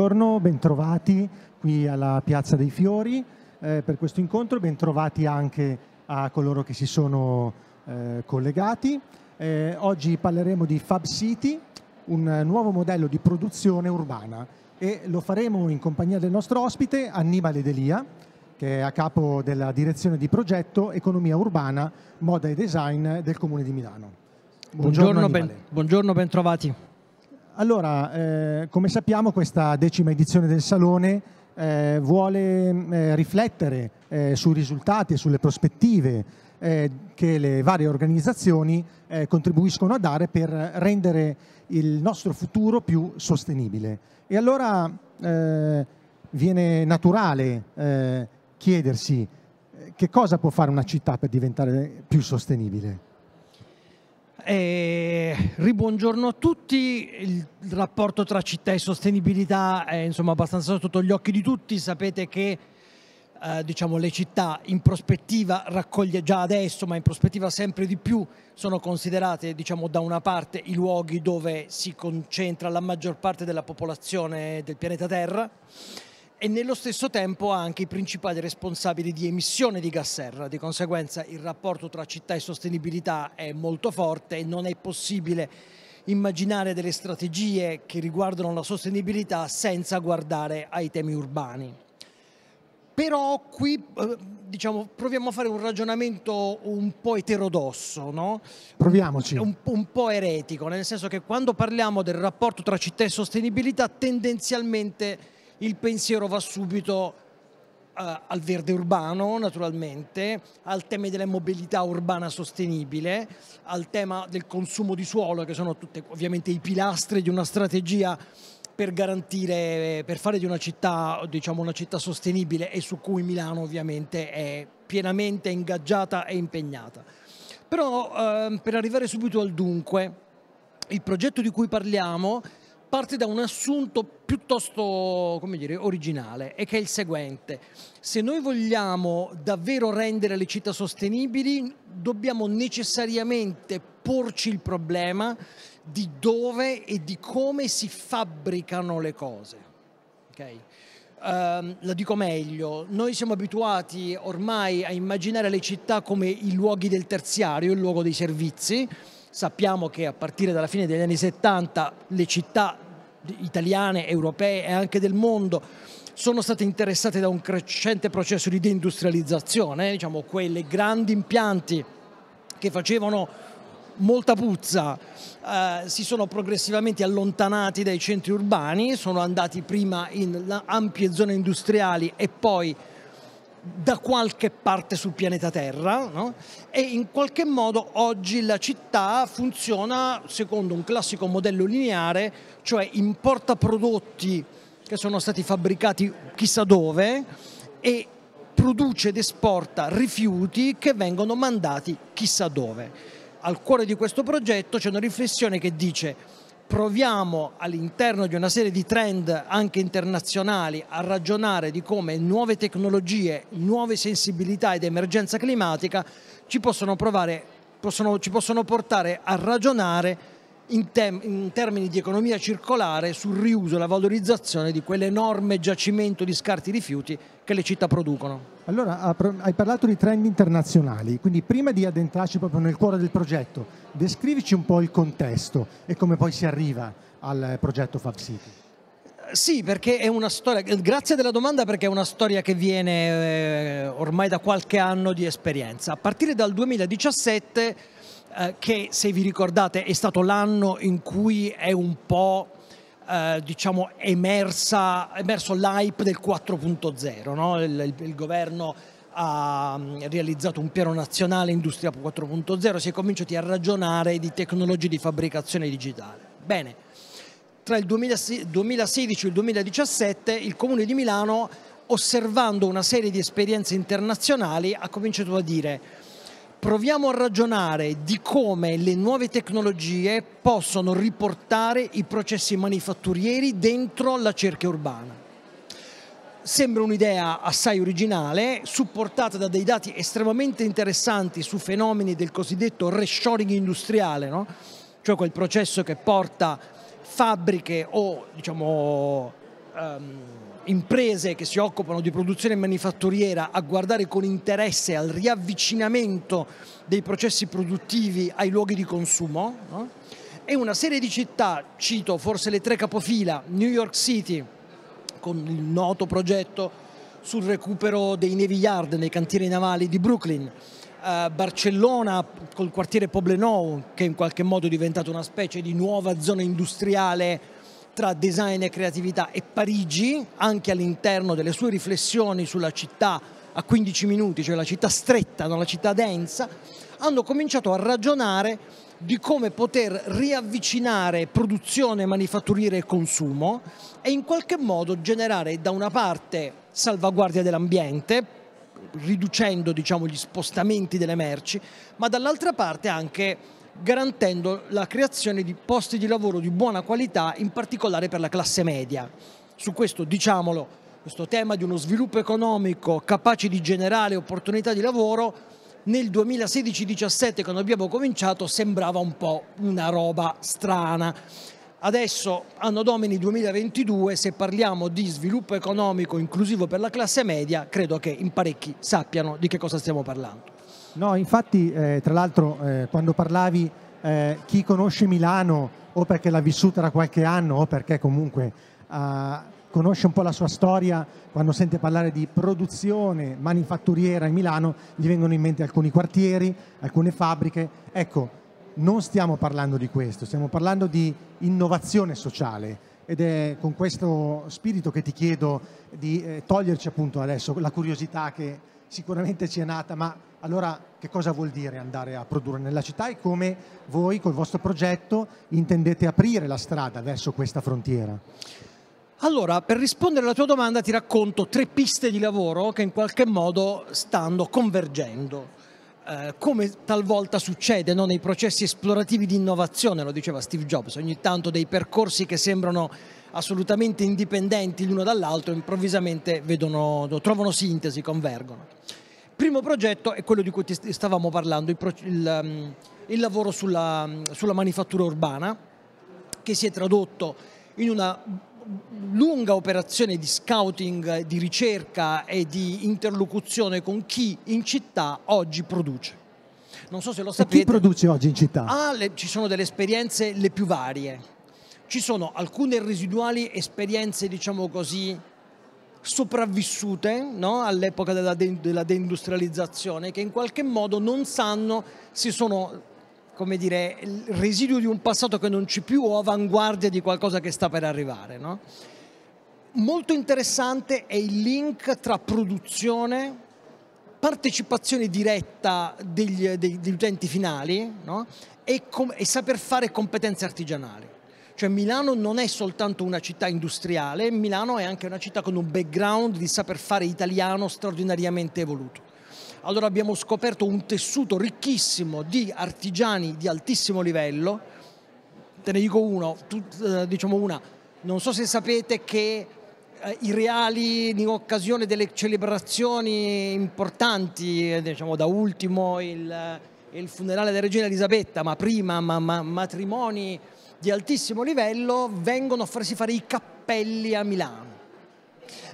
buongiorno, bentrovati qui alla Piazza dei Fiori eh, per questo incontro, bentrovati anche a coloro che si sono eh, collegati. Eh, oggi parleremo di Fab City, un nuovo modello di produzione urbana e lo faremo in compagnia del nostro ospite Annibale Delia, che è a capo della direzione di progetto Economia Urbana, Moda e Design del Comune di Milano. Buongiorno, buongiorno, ben, buongiorno bentrovati. Allora, eh, come sappiamo questa decima edizione del Salone eh, vuole mm, eh, riflettere eh, sui risultati e sulle prospettive eh, che le varie organizzazioni eh, contribuiscono a dare per rendere il nostro futuro più sostenibile. E allora viene naturale chiedersi che cosa può fare una città per diventare più sostenibile. Eh, ribuongiorno a tutti, il rapporto tra città e sostenibilità è insomma abbastanza sotto gli occhi di tutti, sapete che eh, diciamo, le città in prospettiva raccoglie già adesso, ma in prospettiva sempre di più sono considerate diciamo, da una parte i luoghi dove si concentra la maggior parte della popolazione del pianeta Terra e nello stesso tempo anche i principali responsabili di emissione di gas serra, di conseguenza il rapporto tra città e sostenibilità è molto forte e non è possibile immaginare delle strategie che riguardano la sostenibilità senza guardare ai temi urbani. Però qui eh, diciamo, proviamo a fare un ragionamento un po' eterodosso, no? Proviamoci. Un, un po' eretico, nel senso che quando parliamo del rapporto tra città e sostenibilità tendenzialmente il pensiero va subito eh, al verde urbano naturalmente, al tema della mobilità urbana sostenibile, al tema del consumo di suolo che sono tutte ovviamente i pilastri di una strategia per garantire, per fare di una città, diciamo una città sostenibile e su cui Milano ovviamente è pienamente ingaggiata e impegnata. Però eh, per arrivare subito al dunque, il progetto di cui parliamo parte da un assunto piuttosto, come dire, originale e che è il seguente. Se noi vogliamo davvero rendere le città sostenibili, dobbiamo necessariamente porci il problema di dove e di come si fabbricano le cose. Okay? Uh, lo dico meglio, noi siamo abituati ormai a immaginare le città come i luoghi del terziario, il luogo dei servizi. Sappiamo che a partire dalla fine degli anni 70 le città italiane, europee e anche del mondo sono state interessate da un crescente processo di deindustrializzazione, eh, diciamo quelle grandi impianti che facevano molta puzza eh, si sono progressivamente allontanati dai centri urbani, sono andati prima in ampie zone industriali e poi da qualche parte sul pianeta Terra no? e in qualche modo oggi la città funziona secondo un classico modello lineare, cioè importa prodotti che sono stati fabbricati chissà dove e produce ed esporta rifiuti che vengono mandati chissà dove. Al cuore di questo progetto c'è una riflessione che dice proviamo all'interno di una serie di trend anche internazionali a ragionare di come nuove tecnologie, nuove sensibilità ed emergenza climatica ci possono, provare, possono, ci possono portare a ragionare in, tem- in termini di economia circolare sul riuso e la valorizzazione di quell'enorme giacimento di scarti rifiuti che le città producono. Allora, hai parlato di trend internazionali, quindi prima di addentrarci proprio nel cuore del progetto, descrivici un po' il contesto e come poi si arriva al progetto Fab City. Sì, perché è una storia, grazie della domanda perché è una storia che viene eh, ormai da qualche anno di esperienza. A partire dal 2017 eh, che se vi ricordate è stato l'anno in cui è un po' eh, diciamo emersa, emerso l'hype del 4.0, no? il, il, il governo ha mm, realizzato un piano nazionale industria 4.0, si è cominciati a ragionare di tecnologie di fabbricazione digitale. Bene, tra il 2016 e il 2017 il Comune di Milano, osservando una serie di esperienze internazionali, ha cominciato a dire proviamo a ragionare di come le nuove tecnologie possono riportare i processi manifatturieri dentro la cerchia urbana. Sembra un'idea assai originale, supportata da dei dati estremamente interessanti su fenomeni del cosiddetto reshoring industriale, no? cioè quel processo che porta fabbriche o diciamo, um, imprese che si occupano di produzione manifatturiera a guardare con interesse al riavvicinamento dei processi produttivi ai luoghi di consumo no? e una serie di città, cito forse le tre capofila, New York City con il noto progetto sul recupero dei Navy Yard nei cantieri navali di Brooklyn, Uh, Barcellona col quartiere Poblenou che in qualche modo è diventato una specie di nuova zona industriale tra design e creatività e Parigi, anche all'interno delle sue riflessioni sulla città a 15 minuti, cioè la città stretta, non la città densa, hanno cominciato a ragionare di come poter riavvicinare produzione, manifatturiere e consumo e in qualche modo generare da una parte salvaguardia dell'ambiente, riducendo diciamo, gli spostamenti delle merci, ma dall'altra parte anche garantendo la creazione di posti di lavoro di buona qualità, in particolare per la classe media. Su questo diciamolo, questo tema di uno sviluppo economico capace di generare opportunità di lavoro nel 2016-17 quando abbiamo cominciato sembrava un po' una roba strana. Adesso, anno domini 2022, se parliamo di sviluppo economico inclusivo per la classe media, credo che in parecchi sappiano di che cosa stiamo parlando. No, infatti, eh, tra l'altro, eh, quando parlavi eh, chi conosce Milano o perché l'ha vissuta da qualche anno o perché comunque ah, conosce un po' la sua storia, quando sente parlare di produzione manifatturiera in Milano, gli vengono in mente alcuni quartieri, alcune fabbriche. Ecco, non stiamo parlando di questo, stiamo parlando di innovazione sociale ed è con questo spirito che ti chiedo di eh, toglierci appunto adesso la curiosità che sicuramente ci è nata, ma allora che cosa vuol dire andare a produrre nella città e come voi col vostro progetto intendete aprire la strada verso questa frontiera? Allora, per rispondere alla tua domanda ti racconto tre piste di lavoro che in qualche modo stanno convergendo. Eh, come talvolta succede no? nei processi esplorativi di innovazione, lo diceva Steve Jobs, ogni tanto dei percorsi che sembrano assolutamente indipendenti l'uno dall'altro improvvisamente vedono, trovano sintesi, convergono. Il primo progetto è quello di cui stavamo parlando, il, il, mm, il lavoro sulla, mm, sulla manifattura urbana che si è tradotto in una lunga operazione di scouting, di ricerca e di interlocuzione con chi in città oggi produce. Non so se lo sapete. E chi produce oggi in città? Ah, le, ci sono delle esperienze le più varie. Ci sono alcune residuali esperienze, diciamo così, sopravvissute no? all'epoca della, de- della deindustrializzazione che in qualche modo non sanno, se sono come dire, il residuo di un passato che non c'è più o avanguardia di qualcosa che sta per arrivare. No? Molto interessante è il link tra produzione, partecipazione diretta degli, degli, degli utenti finali no? e, com- e saper fare competenze artigianali. Cioè Milano non è soltanto una città industriale, Milano è anche una città con un background di saper fare italiano straordinariamente evoluto. Allora abbiamo scoperto un tessuto ricchissimo di artigiani di altissimo livello. Te ne dico uno, tu, eh, diciamo una. Non so se sapete che eh, i reali in occasione delle celebrazioni importanti, eh, diciamo da ultimo il, eh, il, funerale della regina Elisabetta, ma prima ma, ma, matrimoni di altissimo livello, vengono a farsi fare i cappelli a Milano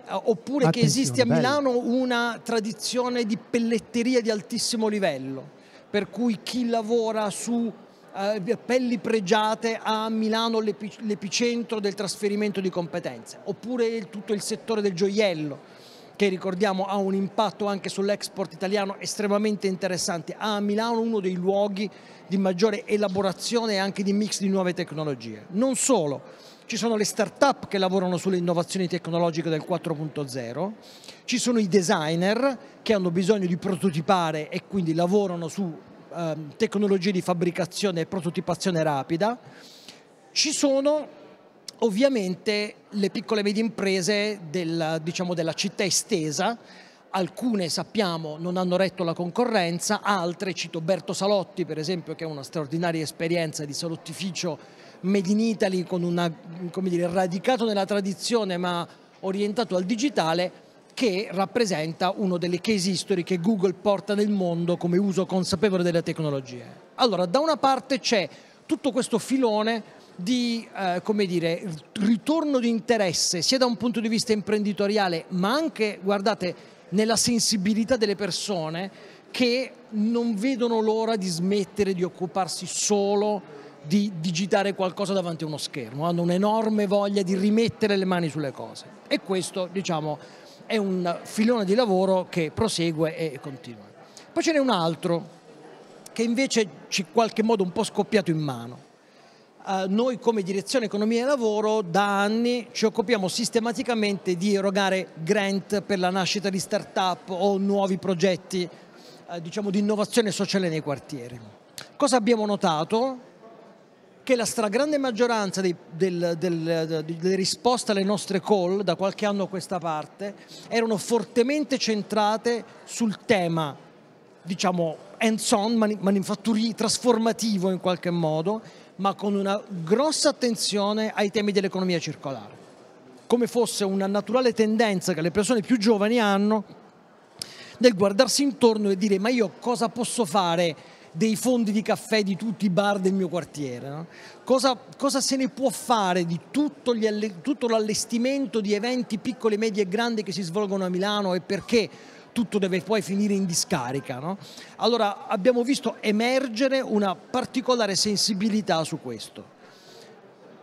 eh, oppure che esiste a Milano bello. una tradizione di pelletteria di altissimo livello, per cui chi lavora su eh, pelli pregiate ha a Milano l'epicentro del trasferimento di competenze, oppure tutto il settore del gioiello che ricordiamo ha un impatto anche sull'export italiano estremamente interessante. Ha a Milano uno dei luoghi di maggiore elaborazione e anche di mix di nuove tecnologie. Non solo, ci sono le start-up che lavorano sulle innovazioni tecnologiche del 4.0, ci sono i designer che hanno bisogno di prototipare e quindi lavorano su eh, tecnologie di fabbricazione e prototipazione rapida, ci sono ovviamente le piccole e medie imprese del, diciamo, della città estesa alcune sappiamo non hanno retto la concorrenza, altre, cito Berto Salotti per esempio che ha una straordinaria esperienza di salottificio Made in Italy con una, come dire, radicato nella tradizione ma orientato al digitale che rappresenta uno delle case history che Google porta nel mondo come uso consapevole delle tecnologie. Allora, da una parte c'è tutto questo filone di eh, come dire, ritorno di interesse sia da un punto di vista imprenditoriale ma anche, guardate, nella sensibilità delle persone che non vedono l'ora di smettere di occuparsi solo di digitare qualcosa davanti a uno schermo, hanno un'enorme voglia di rimettere le mani sulle cose e questo diciamo, è un filone di lavoro che prosegue e continua. Poi ce n'è un altro che invece ci in qualche modo un po' scoppiato in mano. Uh, noi come direzione economia e lavoro da anni ci occupiamo sistematicamente di erogare grant per la nascita di start-up o nuovi progetti uh, diciamo, di innovazione sociale nei quartieri. Cosa abbiamo notato? che la stragrande maggioranza dei, del, del, delle risposte alle nostre call da qualche anno a questa parte erano fortemente centrate sul tema, diciamo, hands-on, manifatturi, trasformativo in qualche modo, ma con una grossa attenzione ai temi dell'economia circolare, come fosse una naturale tendenza che le persone più giovani hanno nel guardarsi intorno e dire ma io cosa posso fare dei fondi di caffè di tutti i bar del mio quartiere. No? Cosa, cosa, se ne può fare di tutto, alle, tutto l'allestimento di eventi piccoli, medi e grandi che si svolgono a Milano e perché tutto deve poi finire in discarica. No? Allora abbiamo visto emergere una particolare sensibilità su questo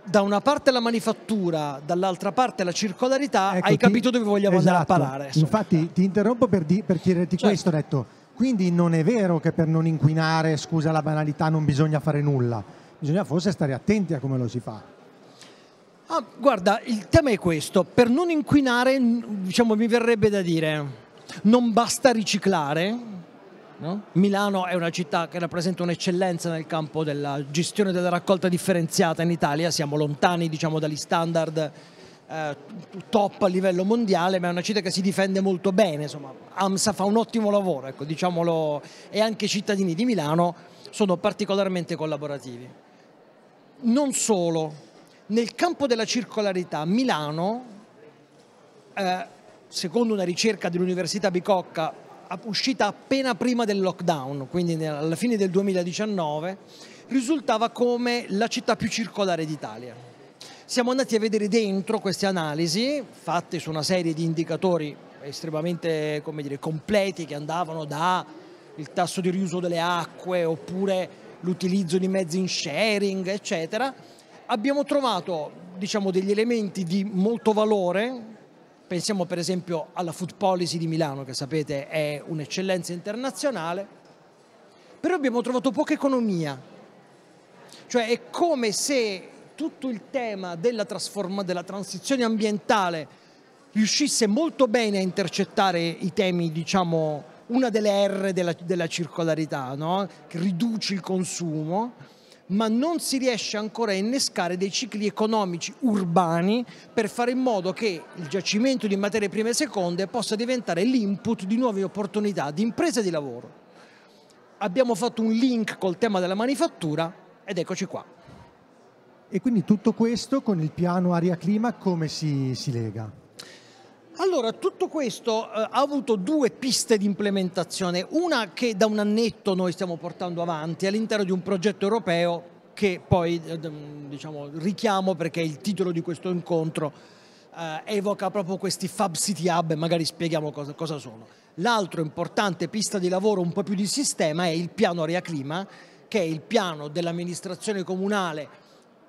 da una parte la manifattura, dall'altra parte la circolarità, ecco, hai capito dove vogliamo esatto. andare a esatto. parare. Infatti ti interrompo per, di, per chiederti certo. questo, Netto. Quindi non è vero che per non inquinare, scusa la banalità, non bisogna fare nulla. Bisogna forse stare attenti a come lo si fa. Ah, guarda, il tema è questo. Per non inquinare, diciamo, mi verrebbe da dire, non basta riciclare. No? Milano è una città che rappresenta un'eccellenza nel campo della gestione della raccolta differenziata in Italia, siamo lontani diciamo, dagli standard eh, top a livello mondiale, ma è una città che si difende molto bene, insomma, AMSA fa un ottimo lavoro, ecco, diciamolo, e anche i cittadini di Milano sono particolarmente collaborativi. Non solo, nel campo della circolarità Milano, eh, secondo una ricerca dell'Università Bicocca uscita appena prima del lockdown, quindi alla fine del 2019, risultava come la città più circolare d'Italia. Siamo andati a vedere dentro queste analisi fatte su una serie di indicatori estremamente dire, completi che andavano da il tasso di riuso delle acque oppure l'utilizzo di mezzi in sharing, eccetera. Abbiamo trovato diciamo, degli elementi di molto valore, pensiamo per esempio alla food policy di Milano che sapete è un'eccellenza internazionale, però abbiamo trovato poca economia, cioè è come se tutto il tema della, della transizione ambientale riuscisse molto bene a intercettare i temi, diciamo, una delle R della, della circolarità, no? che riduce il consumo, ma non si riesce ancora a innescare dei cicli economici urbani per fare in modo che il giacimento di materie prime e seconde possa diventare l'input di nuove opportunità di impresa e di lavoro. Abbiamo fatto un link col tema della manifattura ed eccoci qua. E quindi tutto questo con il piano aria-clima come si, si lega? Allora, tutto questo eh, ha avuto due piste di implementazione, una che da un annetto noi stiamo portando avanti all'interno di un progetto europeo che poi eh, mm, diciamo, richiamo perché il titolo di questo incontro eh, evoca proprio questi Fab City Hub e magari spieghiamo cosa, cosa sono. L'altra importante pista di lavoro un po' più di sistema è il piano aria clima, che è il piano dell'amministrazione comunale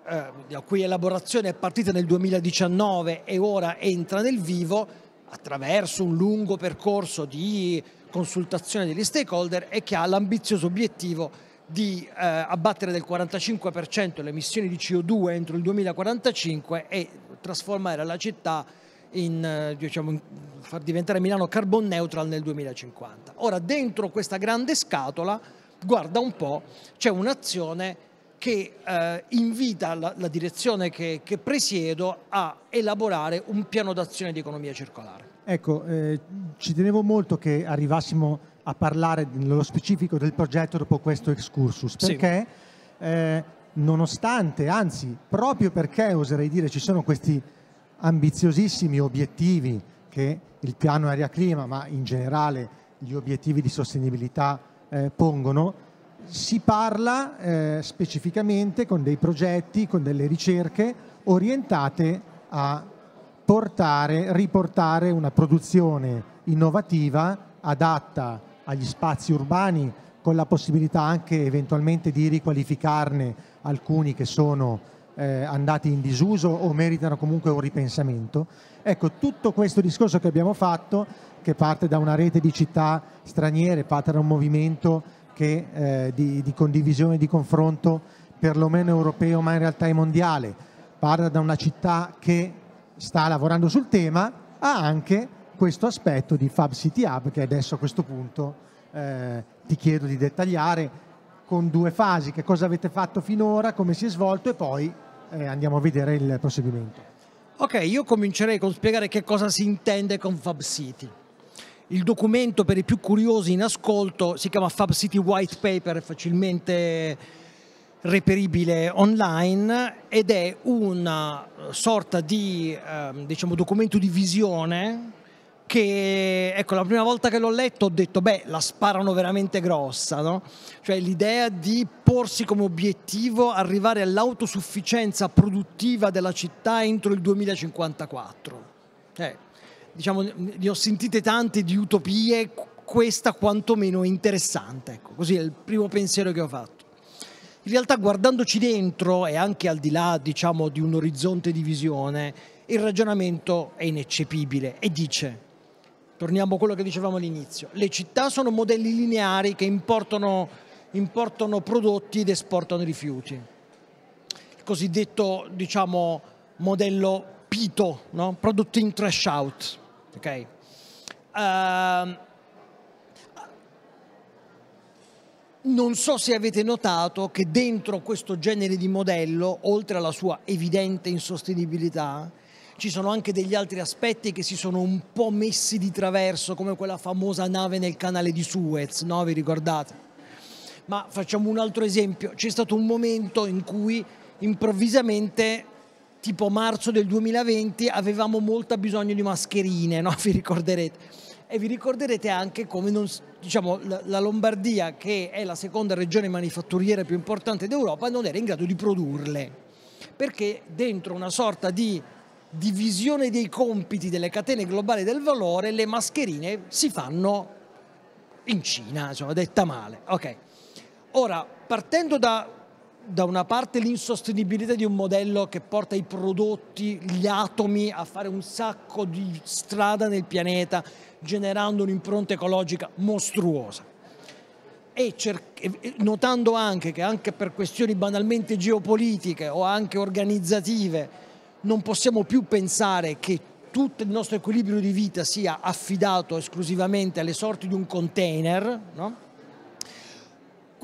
eh, la cui elaborazione è partita nel 2019 e ora entra nel vivo attraverso un lungo percorso di consultazione degli stakeholder e che ha l'ambizioso obiettivo di eh, abbattere del 45% le emissioni di CO2 entro il 2045 e trasformare la città in, eh, diciamo, in far diventare Milano carbon neutral nel 2050. Ora dentro questa grande scatola, guarda un po', c'è un'azione che eh, invita la, la direzione che, che, presiedo a elaborare un piano d'azione di economia circolare. Ecco, eh, ci tenevo molto che arrivassimo a parlare nello specifico del progetto dopo questo excursus, perché sì. eh, nonostante, anzi, proprio perché oserei dire ci sono questi ambiziosissimi obiettivi che il piano aria clima, ma in generale gli obiettivi di sostenibilità eh, pongono, si parla eh, specificamente con dei progetti, con delle ricerche orientate a portare, riportare una produzione innovativa adatta agli spazi urbani con la possibilità anche eventualmente di riqualificarne alcuni che sono eh, andati in disuso o meritano comunque un ripensamento. Ecco, tutto questo discorso che abbiamo fatto, che parte da una rete di città straniere, parte da un movimento che eh, di, di condivisione, di confronto perlomeno europeo ma in realtà è mondiale. Parla da una città che sta lavorando sul tema, ha anche questo aspetto di Fab City Hub che adesso a questo punto eh, ti chiedo di dettagliare con due fasi, che cosa avete fatto finora, come si è svolto e poi eh, andiamo a vedere il proseguimento. Ok, io comincerei con spiegare che cosa si intende con Fab City il documento per i più curiosi in ascolto si chiama Fab City White Paper, facilmente reperibile online ed è una sorta di ehm, diciamo, documento di visione che ecco la prima volta che l'ho letto ho detto beh la sparano veramente grossa no? cioè l'idea di porsi come obiettivo arrivare all'autosufficienza produttiva della città entro il 2054 eh, diciamo, ne ho sentite tante di utopie, questa quantomeno è interessante, ecco, così è il primo pensiero che ho fatto. In realtà guardandoci dentro e anche al di là diciamo, di un orizzonte di visione, il ragionamento è ineccepibile e dice, torniamo a quello che dicevamo all'inizio, le città sono modelli lineari che importano, importano prodotti ed esportano rifiuti. Il cosiddetto diciamo, modello Pito, no? Product in Trash Out. Ok? Uh, non so se avete notato che dentro questo genere di modello, oltre alla sua evidente insostenibilità, ci sono anche degli altri aspetti che si sono un po' messi di traverso, come quella famosa nave nel canale di Suez, no? Vi ricordate? Ma facciamo un altro esempio. C'è stato un momento in cui improvvisamente tipo marzo del 2020 avevamo molto bisogno di mascherine, no? vi ricorderete. E vi ricorderete anche come non, diciamo, la Lombardia, che è la seconda regione manifatturiera più importante d'Europa, non era in grado di produrle perché dentro una sorta di divisione dei compiti delle catene globali del valore le mascherine si fanno in Cina, insomma, detta male. Okay. Ora, partendo da da una parte l'insostenibilità di un modello che porta i prodotti, gli atomi a fare un sacco di strada nel pianeta, generando un'impronta ecologica mostruosa. E notando anche che anche per questioni banalmente geopolitiche o anche organizzative non possiamo più pensare che tutto il nostro equilibrio di vita sia affidato esclusivamente alle sorti di un container, no?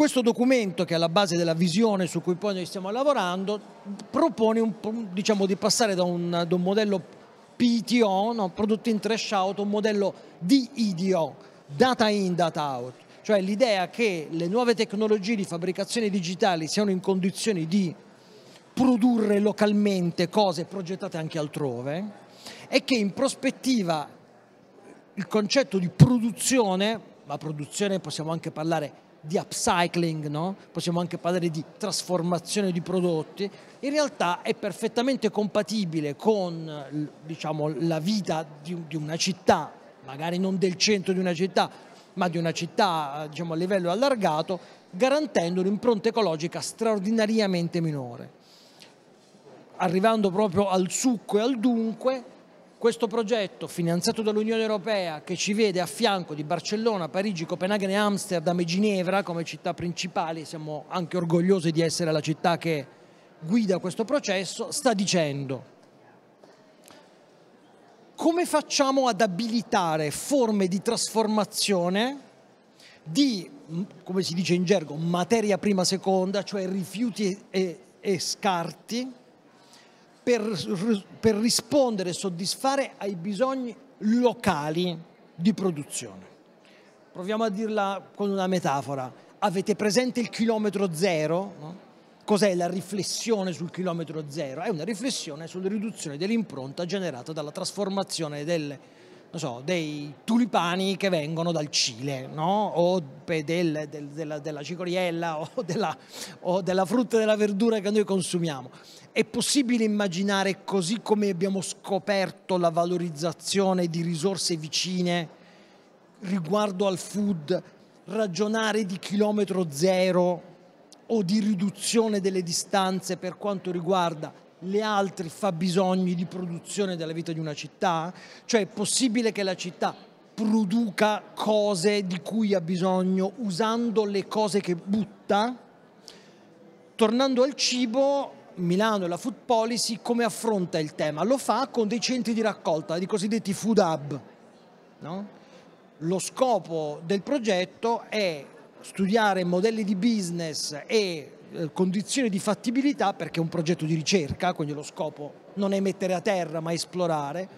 Questo documento, che è alla base della visione su cui poi noi stiamo lavorando, propone un, diciamo, di passare da un, da un modello PTO, no? prodotto in trash out, un modello DIDO, data in, data out, cioè l'idea che le nuove tecnologie di fabbricazione digitali siano in condizioni di produrre localmente cose progettate anche altrove e che in prospettiva il concetto di produzione, ma produzione possiamo anche parlare di di upcycling, no? possiamo anche parlare di trasformazione di prodotti, in realtà è perfettamente compatibile con diciamo, la vita di, una città, magari non del centro di una città, ma di una città diciamo, a livello allargato, garantendo un'impronta ecologica straordinariamente minore. Arrivando proprio al succo e al dunque, questo progetto finanziato dall'Unione Europea che ci vede a fianco di Barcellona, Parigi, Copenaghen, Amsterdam e Ginevra come città principali, siamo anche orgogliosi di essere la città che guida questo processo, sta dicendo come facciamo ad abilitare forme di trasformazione di, come si dice in gergo, materia prima seconda, cioè rifiuti e, e scarti, per, per rispondere e soddisfare ai bisogni locali di produzione. Proviamo a dirla con una metafora. Avete presente il chilometro zero? No? Cos'è la riflessione sul chilometro zero? È una riflessione sulla riduzione dell'impronta generata dalla trasformazione delle so, dei tulipani che vengono dal Cile, no? o del, del, della, della, cicoriella o della, o della frutta e della verdura che noi consumiamo. È possibile immaginare così come abbiamo scoperto la valorizzazione di risorse vicine riguardo al food, ragionare di chilometro zero o di riduzione delle distanze per quanto riguarda le altre fabbisogni di produzione della vita di una città? Cioè è possibile che la città produca cose di cui ha bisogno usando le cose che butta? Tornando al cibo, Milano e la food policy come affronta il tema? Lo fa con dei centri di raccolta, i cosiddetti food hub. No? Lo scopo del progetto è studiare modelli di business e eh, condizioni di fattibilità perché è un progetto di ricerca, quindi lo scopo non è mettere a terra ma esplorare,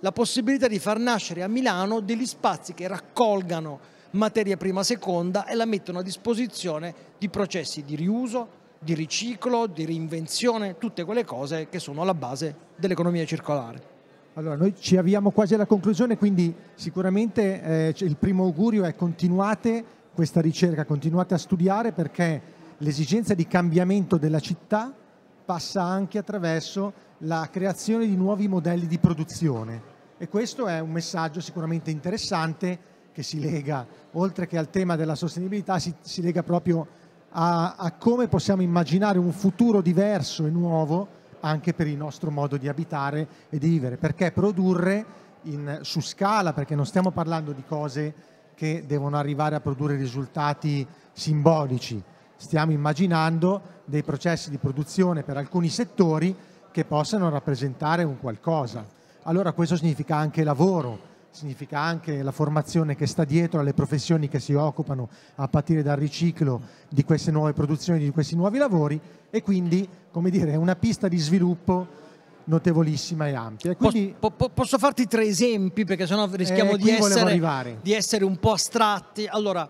la possibilità di far nascere a Milano degli spazi che raccolgano materia prima seconda e la mettono a disposizione di processi di riuso, di riciclo, di reinvenzione, tutte quelle cose che sono alla base dell'economia circolare. Allora, noi ci avviamo quasi alla conclusione, quindi sicuramente eh, il primo augurio è continuate questa ricerca, continuate a studiare perché l'esigenza di cambiamento della città passa anche attraverso la creazione di nuovi modelli di produzione e questo è un messaggio sicuramente interessante che si lega, oltre che al tema della sostenibilità, si, si lega proprio a, a come possiamo immaginare un futuro diverso e nuovo anche per il nostro modo di abitare e di vivere, perché produrre in, su scala, perché non stiamo parlando di cose che devono arrivare a produrre risultati simbolici, stiamo immaginando dei processi di produzione per alcuni settori che possano rappresentare un qualcosa. Allora questo significa anche lavoro, significa anche la formazione che sta dietro alle professioni che si occupano a partire dal riciclo di queste nuove produzioni, di questi nuovi lavori e quindi, come dire, è una pista di sviluppo notevolissima e ampia. Quindi, posso, po, posso, farti tre esempi perché sennò rischiamo eh, di, essere, di essere un po' astratti. Allora,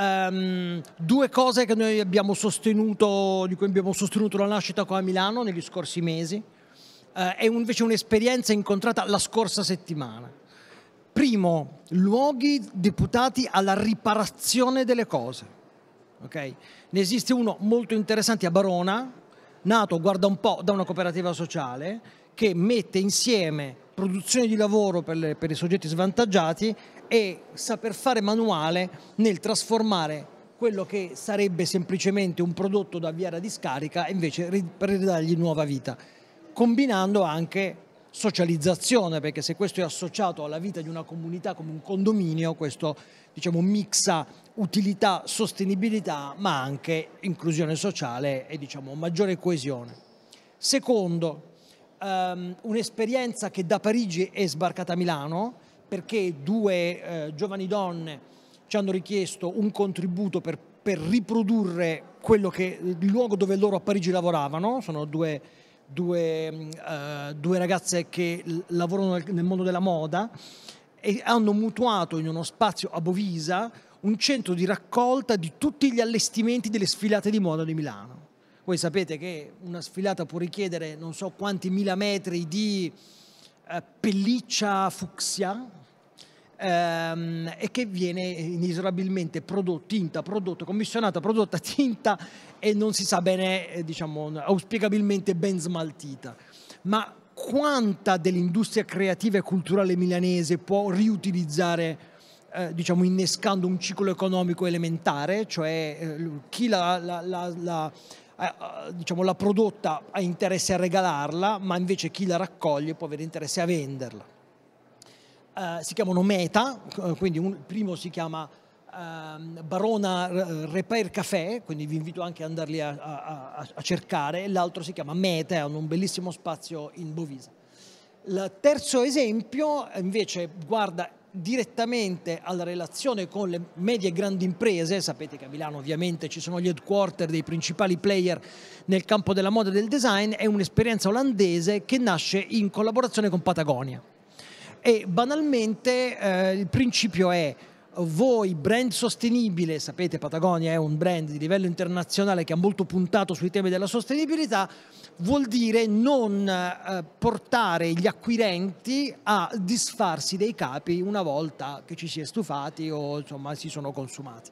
um, due cose che noi abbiamo sostenuto, di cui abbiamo sostenuto la nascita qua a Milano negli scorsi mesi, uh, eh, è invece un'esperienza incontrata la scorsa settimana. Primo, luoghi deputati alla riparazione delle cose. Okay? Ne esiste uno molto interessante a Barona, nato, guarda un po', da una cooperativa sociale, che mette insieme produzione di lavoro per, le, per, i soggetti svantaggiati e saper fare manuale nel trasformare quello che sarebbe semplicemente un prodotto da avviare a discarica e invece per ridargli nuova vita, combinando anche socializzazione, perché se questo è associato alla vita di una comunità come un condominio, questo diciamo, mixa utilità, sostenibilità, ma anche inclusione sociale e diciamo, maggiore coesione. Secondo, um, un'esperienza che da Parigi è sbarcata a Milano, perché due eh, giovani donne ci hanno richiesto un contributo per, per riprodurre che, il luogo dove loro a Parigi lavoravano, sono due, due, mm, eh, due ragazze che lavorano nel mondo della moda e hanno mutuato in uno spazio a Bovisa un centro di raccolta di tutti gli allestimenti delle sfilate di moda di Milano. Voi sapete che una sfilata può richiedere non so quanti mila metri di eh, pelliccia fucsia ehm, e che viene inesorabilmente prodotto, tinta, prodotto, commissionata, prodotta, tinta e non si sa bene, eh, diciamo, auspicabilmente ben smaltita. Ma quanta dell'industria creativa e culturale milanese può riutilizzare eh, diciamo innescando un ciclo economico elementare, cioè eh, chi la, la, la, la eh, eh, diciamo, la prodotta ha interesse a regalarla, ma invece chi la raccoglie può avere interesse a venderla. Eh, si chiamano meta, eh, quindi il primo si chiama eh, Barona Repair Café, quindi vi invito anche ad andarli a, a, a cercare, l'altro si chiama Meta, hanno un bellissimo spazio in Bovisa. Il terzo esempio invece guarda direttamente alla relazione con le medie e grandi imprese, sapete che a Milano ovviamente ci sono gli headquarter dei principali player nel campo della moda e del design, è un'esperienza olandese che nasce in collaborazione con Patagonia. E banalmente eh, il principio è voi brand sostenibile, sapete Patagonia è un brand di livello internazionale che ha molto puntato sui temi della sostenibilità, vuol dire non eh, portare gli acquirenti a disfarsi dei capi una volta che ci si è stufati o insomma si sono consumati.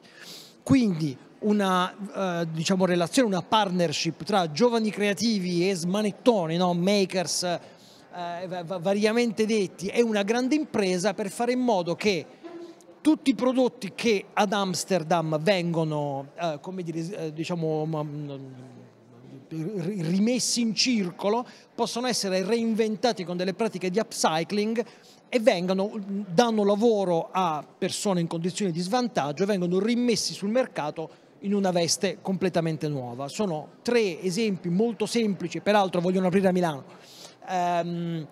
Quindi una eh, diciamo, relazione, una partnership tra giovani creativi e smanettoni, no? makers eh, variamente detti, è una grande impresa per fare in modo che tutti i prodotti che ad Amsterdam vengono, eh, come dire, eh, diciamo, mm, mm, rimessi in circolo, possono essere reinventati con delle pratiche di upcycling e vengono, danno lavoro a persone in condizioni di svantaggio e vengono rimessi sul mercato in una veste completamente nuova. Sono tre esempi molto semplici, peraltro vogliono aprire a Milano. Um,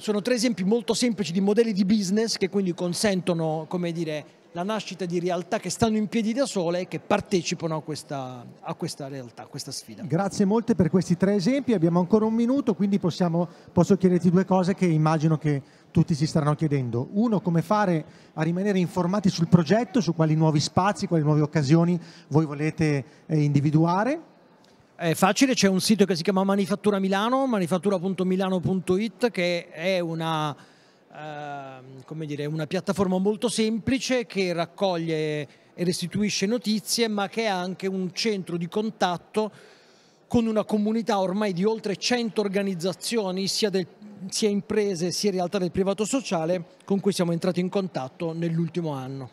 sono tre esempi molto semplici di modelli di business che quindi consentono dire, la nascita di realtà che stanno in piedi da sole e che partecipano a questa, a questa realtà, a questa sfida. Grazie molte per questi tre esempi, abbiamo ancora un minuto, quindi possiamo, posso chiederti due cose che immagino che tutti si staranno chiedendo. Uno, come fare a rimanere informati sul progetto, su quali nuovi spazi, quali nuove occasioni voi volete eh, individuare è facile, c'è un sito che si chiama Manifattura Milano, manifattura.milano.it che è una, eh, dire, una, piattaforma molto semplice che raccoglie e restituisce notizie ma che è anche un centro di contatto con una comunità ormai di oltre 100 organizzazioni, sia, del, sia imprese sia realtà del privato sociale, con cui siamo entrati in contatto nell'ultimo anno.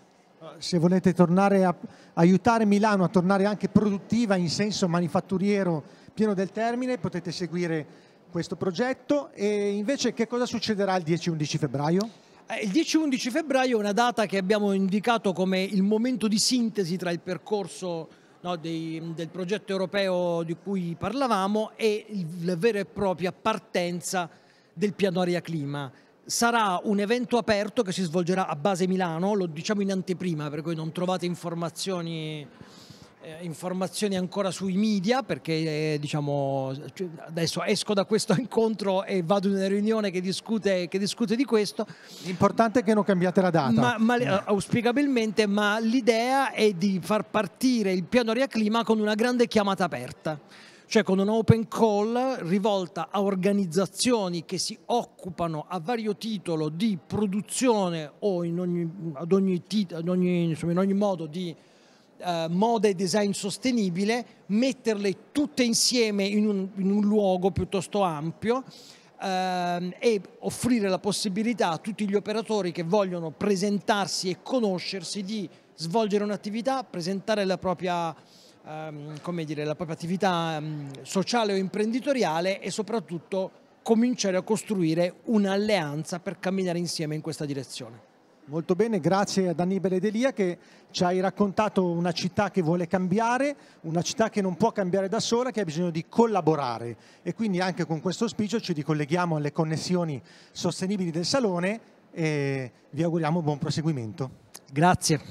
Eh, se volete tornare a aiutare Milano a tornare anche produttiva in senso manifatturiero pieno del termine, potete seguire questo progetto e invece che cosa succederà il 10-11 febbraio? Eh, il 10-11 febbraio è una data che abbiamo indicato come il momento di sintesi tra il percorso no, dei, del progetto europeo di cui parlavamo e la vera e propria partenza del piano aria clima sarà un evento aperto che si svolgerà a base Milano, lo diciamo in anteprima per cui non trovate informazioni eh, informazioni ancora sui media perché eh, diciamo cioè, adesso esco da questo incontro e vado in una riunione che discute, che discute di questo l'importante è che non cambiate la data ma, ma, eh. auspicabilmente ma l'idea è di far partire il piano Riaclima con una grande chiamata aperta cioè con un open call rivolta a organizzazioni che si occupano a vario titolo di produzione o in ogni, ad ogni, titolo, ad ogni, insomma, in ogni modo di eh, moda e design sostenibile, metterle tutte insieme in un, in un luogo piuttosto ampio ehm, e offrire la possibilità a tutti gli operatori che vogliono presentarsi e conoscersi di svolgere un'attività, presentare la propria ehm, dire, la propria attività ehm, sociale o imprenditoriale e soprattutto cominciare a costruire un'alleanza per camminare insieme in questa direzione. Molto bene, grazie a Annibale Delia che ci hai raccontato una città che vuole cambiare, una città che non può cambiare da sola, che ha bisogno di collaborare e quindi anche con questo auspicio ci ricolleghiamo alle connessioni sostenibili del Salone e vi auguriamo buon proseguimento. Grazie.